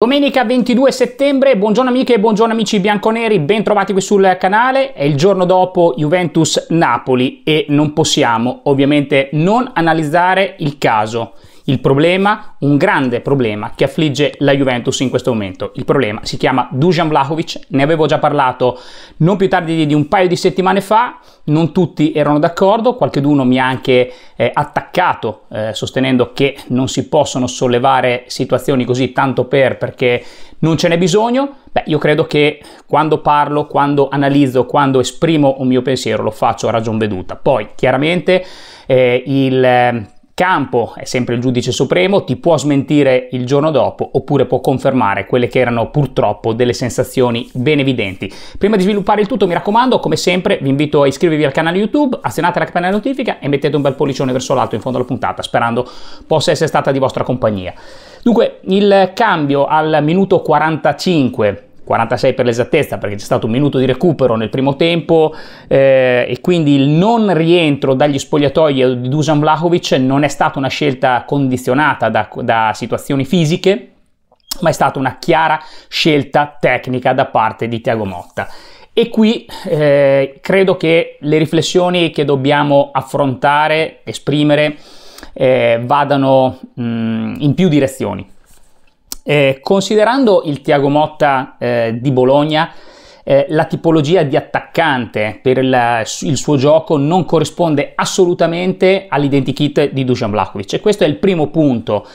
Domenica 22 settembre, buongiorno amiche e buongiorno amici bianconeri, ben trovati qui sul canale. È il giorno dopo Juventus Napoli e non possiamo ovviamente non analizzare il caso il problema, un grande problema che affligge la Juventus in questo momento. Il problema si chiama Dujan Vlahovic, ne avevo già parlato non più tardi di un paio di settimane fa, non tutti erano d'accordo, qualcheduno mi ha anche eh, attaccato eh, sostenendo che non si possono sollevare situazioni così tanto per perché non ce n'è bisogno. Beh, io credo che quando parlo, quando analizzo, quando esprimo un mio pensiero lo faccio a ragion veduta. Poi, chiaramente, eh, il ehm, campo è sempre il giudice supremo, ti può smentire il giorno dopo oppure può confermare quelle che erano purtroppo delle sensazioni ben evidenti. Prima di sviluppare il tutto mi raccomando come sempre vi invito a iscrivervi al canale YouTube, azionate la campanella notifica e mettete un bel pollicione verso l'alto in fondo alla puntata sperando possa essere stata di vostra compagnia. Dunque il cambio al minuto 45 46 per l'esattezza perché c'è stato un minuto di recupero nel primo tempo eh, e quindi il non rientro dagli spogliatoi di Dusan Vlahovic non è stata una scelta condizionata da, da situazioni fisiche ma è stata una chiara scelta tecnica da parte di Tiago Motta. E qui eh, credo che le riflessioni che dobbiamo affrontare, esprimere, eh, vadano mh, mm, in più direzioni. Eh, considerando il Tiago Motta eh, di Bologna, eh, la tipologia di attaccante per la, il suo gioco non corrisponde assolutamente all'identikit di Dusan Vlahovic e questo è il primo punto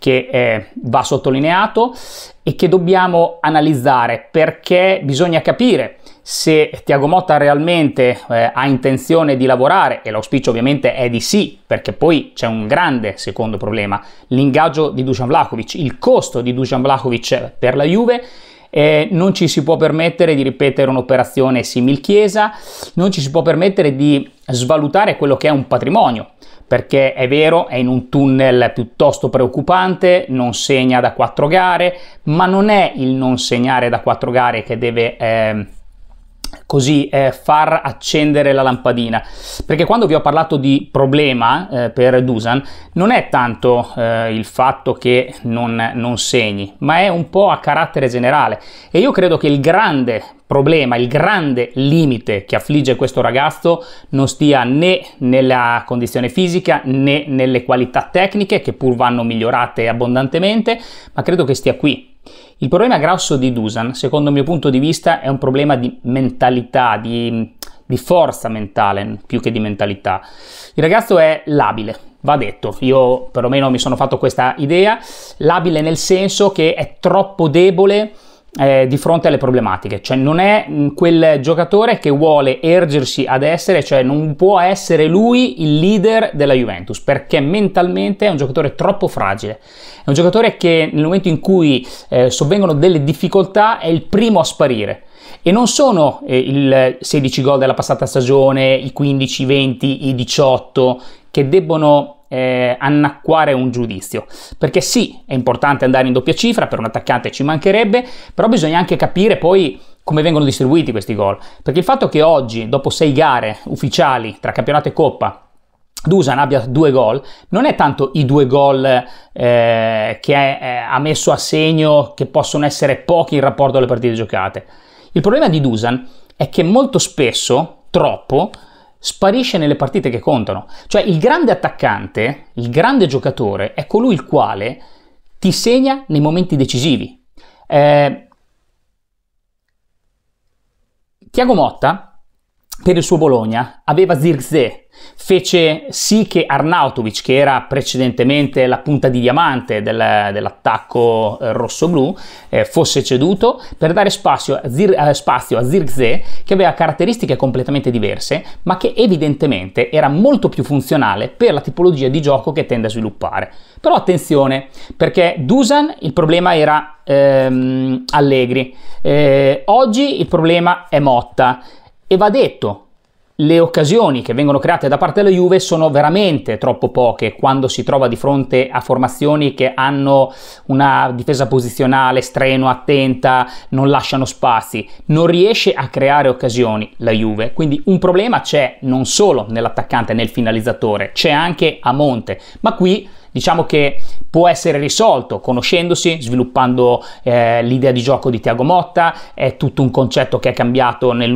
che eh, va sottolineato e che dobbiamo analizzare perché bisogna capire se Tiago Motta realmente eh, ha intenzione di lavorare e l'auspicio ovviamente è di sì perché poi c'è un grande secondo problema l'ingaggio di Dusan Vlahovic il costo di Dusan Vlahovic per la Juve eh, non ci si può permettere di ripetere un'operazione simil chiesa, non ci si può permettere di svalutare quello che è un patrimonio, perché è vero, è in un tunnel piuttosto preoccupante, non segna da quattro gare, ma non è il non segnare da quattro gare che deve... Eh, così eh, far accendere la lampadina perché quando vi ho parlato di problema eh, per Dusan non è tanto eh, il fatto che non, non segni ma è un po' a carattere generale e io credo che il grande problema, il grande limite che affligge questo ragazzo non stia né nella condizione fisica né nelle qualità tecniche che pur vanno migliorate abbondantemente ma credo che stia qui il problema grosso di Dusan, secondo il mio punto di vista, è un problema di mentalità, di, di forza mentale più che di mentalità. Il ragazzo è labile, va detto, io perlomeno mi sono fatto questa idea, labile nel senso che è troppo debole eh, di fronte alle problematiche, cioè non è mm, quel giocatore che vuole ergersi ad essere, cioè non può essere lui il leader della Juventus, perché mentalmente è un giocatore troppo fragile, è un giocatore che nel momento in cui eh, sovvengono delle difficoltà è il primo a sparire. E non sono eh, il 16 gol della passata stagione, i 15, i 20, i 18 che debbono eh, annacquare un giudizio. Perché sì, è importante andare in doppia cifra, per un attaccante ci mancherebbe, però bisogna anche capire poi come vengono distribuiti questi gol. Perché il fatto che oggi, dopo sei gare ufficiali tra campionato e coppa, Dusan abbia due gol, non è tanto i due gol eh, che è, eh, ha messo a segno, che possono essere pochi in rapporto alle partite giocate. Il problema di Dusan è che molto spesso, troppo, sparisce nelle partite che contano. Cioè il grande attaccante, il grande giocatore, è colui il quale ti segna nei momenti decisivi. Eh, Tiago Motta per il suo Bologna aveva Zirze, fece sì che Arnautovic, che era precedentemente la punta di diamante del, dell'attacco eh, rosso-blu, eh, fosse ceduto per dare spazio a, Zir, eh, spazio a Zirze, che aveva caratteristiche completamente diverse, ma che evidentemente era molto più funzionale per la tipologia di gioco che tende a sviluppare. Però attenzione, perché Dusan il problema era ehm, Allegri, eh, oggi il problema è Motta. E va detto, le occasioni che vengono create da parte della Juve sono veramente troppo poche quando si trova di fronte a formazioni che hanno una difesa posizionale strenua, attenta, non lasciano spazi, non riesce a creare occasioni la Juve. Quindi un problema c'è non solo nell'attaccante, nel finalizzatore, c'è anche a monte, ma qui diciamo che può essere risolto conoscendosi, sviluppando eh, l'idea di gioco di Tiago Motta, è tutto un concetto che è cambiato eh, negli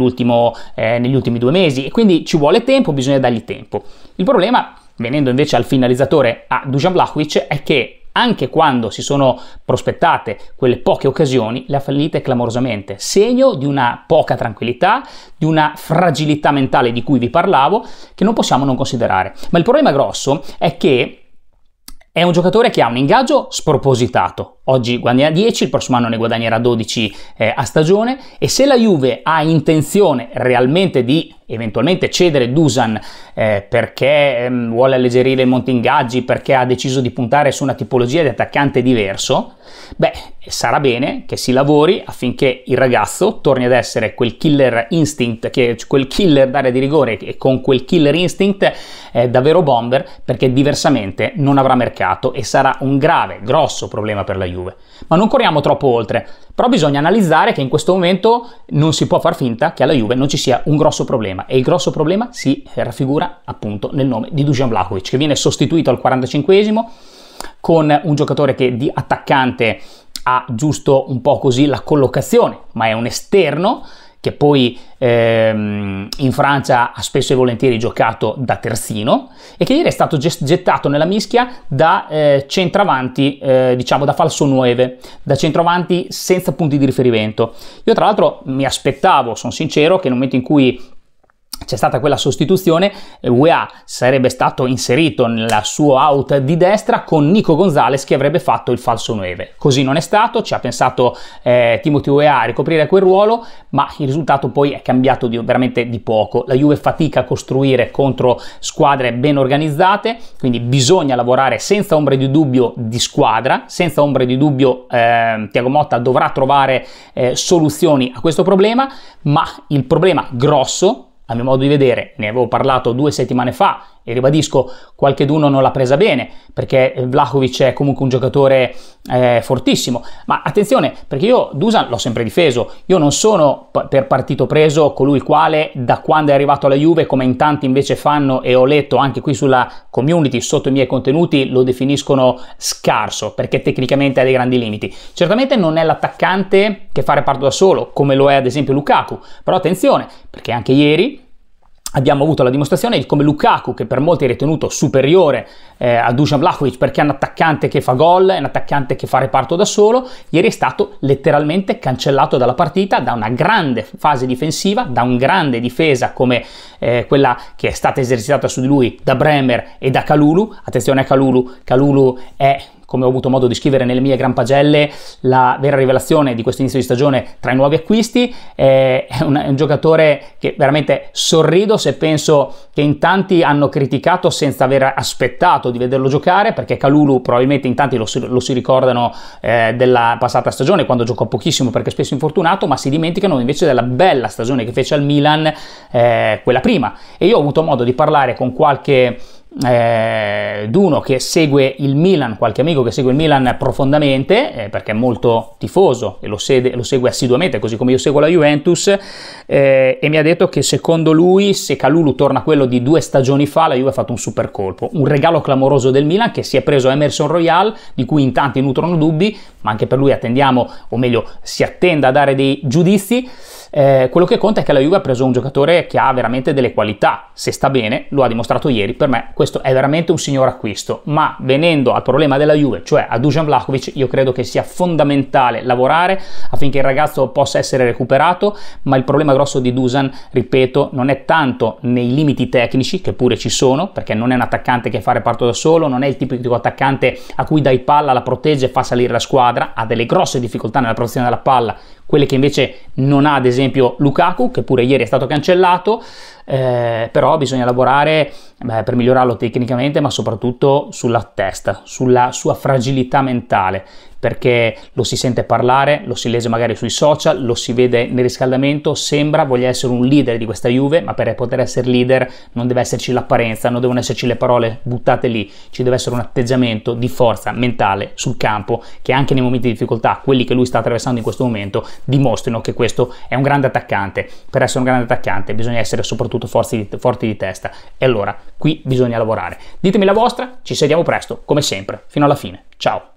ultimi due mesi e quindi ci vuole tempo, bisogna dargli tempo. Il problema, venendo invece al finalizzatore, a Dusan Vlahovic, è che anche quando si sono prospettate quelle poche occasioni, le ha fallite clamorosamente, segno di una poca tranquillità, di una fragilità mentale di cui vi parlavo, che non possiamo non considerare. Ma il problema grosso è che è un giocatore che ha un ingaggio spropositato. Oggi guadagna 10, il prossimo anno ne guadagnerà 12 eh, a stagione e se la Juve ha intenzione realmente di eventualmente cedere Dusan eh, perché ehm, vuole alleggerire i monte ingaggi, perché ha deciso di puntare su una tipologia di attaccante diverso, beh, sarà bene che si lavori affinché il ragazzo torni ad essere quel killer instinct, che, quel killer d'area di rigore e con quel killer instinct eh, davvero bomber, perché diversamente non avrà mercato e sarà un grave, grosso problema per la Juve. Ma non corriamo troppo oltre. Però bisogna analizzare che in questo momento non si può far finta che alla Juve non ci sia un grosso problema e il grosso problema si raffigura appunto nel nome di Dujan Vlahovic che viene sostituito al 45esimo con un giocatore che di attaccante ha giusto un po' così la collocazione, ma è un esterno che poi ehm, in Francia ha spesso e volentieri giocato da terzino e che ieri è stato gettato nella mischia da eh, centravanti, eh, diciamo da falso 9, da centravanti senza punti di riferimento. Io tra l'altro mi aspettavo, sono sincero, che nel momento in cui c'è stata quella sostituzione, eh, UEA sarebbe stato inserito nel suo out di destra con Nico Gonzalez che avrebbe fatto il falso 9. Così non è stato, ci ha pensato eh, Timothy UEA a ricoprire quel ruolo, ma il risultato poi è cambiato di, veramente di poco. La Juve fatica a costruire contro squadre ben organizzate, quindi bisogna lavorare senza ombre di dubbio di squadra, senza ombre di dubbio eh, Tiago Motta dovrà trovare eh, soluzioni a questo problema, ma il problema grosso a mio modo di vedere, ne avevo parlato due settimane fa e ribadisco, qualcheduno non l'ha presa bene, perché Vlahovic è comunque un giocatore eh, fortissimo. Ma attenzione, perché io Dusan l'ho sempre difeso, io non sono per partito preso colui quale da quando è arrivato alla Juve, come in tanti invece fanno e ho letto anche qui sulla community, sotto i miei contenuti, lo definiscono scarso, perché tecnicamente ha dei grandi limiti. Certamente non è l'attaccante che fa reparto da solo, come lo è ad esempio Lukaku, però attenzione, perché anche ieri Abbiamo avuto la dimostrazione di come Lukaku, che per molti è ritenuto superiore eh, a Dusan Vlahovic perché è un attaccante che fa gol, è un attaccante che fa reparto da solo, ieri è stato letteralmente cancellato dalla partita da una grande fase difensiva, da una grande difesa come eh, quella che è stata esercitata su di lui da Bremer e da Kalulu. Attenzione a Kalulu, Kalulu è come ho avuto modo di scrivere nelle mie gran pagelle, la vera rivelazione di questo inizio di stagione tra i nuovi acquisti. Eh, è un, è un giocatore che veramente sorrido se penso che in tanti hanno criticato senza aver aspettato di vederlo giocare, perché Calulu probabilmente in tanti lo si, lo si ricordano eh, della passata stagione, quando giocò pochissimo perché spesso infortunato, ma si dimenticano invece della bella stagione che fece al Milan, eh, quella prima. E io ho avuto modo di parlare con qualche eh, Duno che segue il Milan, qualche amico che segue il Milan profondamente, eh, perché è molto tifoso e lo, sede, lo, segue assiduamente, così come io seguo la Juventus, eh, e mi ha detto che secondo lui se Calulu torna a quello di due stagioni fa, la Juve ha fatto un super colpo, un regalo clamoroso del Milan che si è preso Emerson Royal, di cui in tanti nutrono dubbi, ma anche per lui attendiamo, o meglio si attende a dare dei giudizi. Eh, quello che conta è che la Juve ha preso un giocatore che ha veramente delle qualità, se sta bene, lo ha dimostrato ieri, per me questo è veramente un signor acquisto, ma venendo al problema della Juve, cioè a Dusan Vlahovic, io credo che sia fondamentale lavorare affinché il ragazzo possa essere recuperato, ma il problema grosso di Dusan, ripeto, non è tanto nei limiti tecnici, che pure ci sono, perché non è un attaccante che fa reparto da solo, non è il tipico attaccante a cui dai palla, la protegge e fa salire la squadra, ha delle grosse difficoltà nella protezione della palla, quelle che invece non ha ad esempio Lukaku che pure ieri è stato cancellato eh, però bisogna lavorare beh, per migliorarlo tecnicamente, ma soprattutto sulla testa, sulla sua fragilità mentale, perché lo si sente parlare, lo si legge magari sui social, lo si vede nel riscaldamento, sembra voglia essere un leader di questa Juve, ma per poter essere leader non deve esserci l'apparenza, non devono esserci le parole buttate lì, ci deve essere un atteggiamento di forza mentale sul campo che anche nei momenti di difficoltà, quelli che lui sta attraversando in questo momento, dimostrino che questo è un grande attaccante. Per essere un grande attaccante bisogna essere soprattutto soprattutto forti, forti di testa. E allora, qui bisogna lavorare. Ditemi la vostra, ci sediamo presto, come sempre, fino alla fine. Ciao!